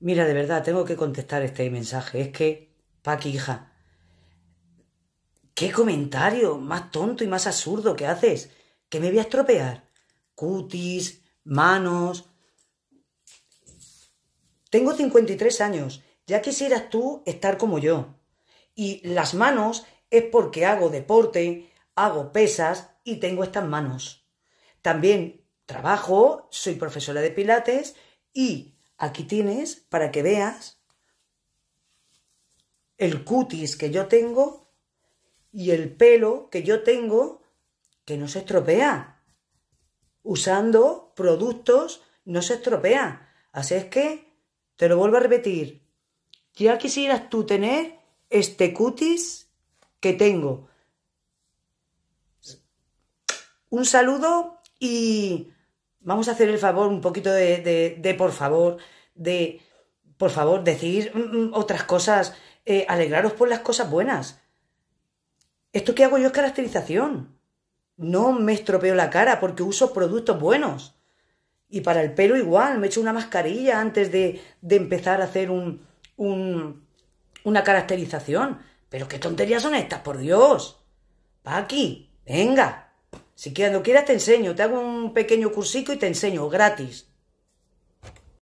Mira, de verdad, tengo que contestar este mensaje. Es que, pa'quija, hija, qué comentario más tonto y más absurdo que haces. Que me voy a estropear. Cutis, manos. Tengo 53 años. Ya quisieras tú estar como yo. Y las manos es porque hago deporte, hago pesas y tengo estas manos. También trabajo, soy profesora de pilates y Aquí tienes para que veas el cutis que yo tengo y el pelo que yo tengo que no se estropea. Usando productos no se estropea. Así es que, te lo vuelvo a repetir, ya quisieras tú tener este cutis que tengo. Un saludo y vamos a hacer el favor, un poquito de, por favor, de por favor, decir mm, mm, otras cosas, eh, alegraros por las cosas buenas. Esto que hago yo es caracterización. No me estropeo la cara porque uso productos buenos. Y para el pelo igual, me echo una mascarilla antes de, de empezar a hacer un, un, una caracterización. Pero qué tonterías son estas, por Dios. Paqui, venga. Si quieres, no quieras, te enseño. Te hago un pequeño cursico y te enseño, gratis.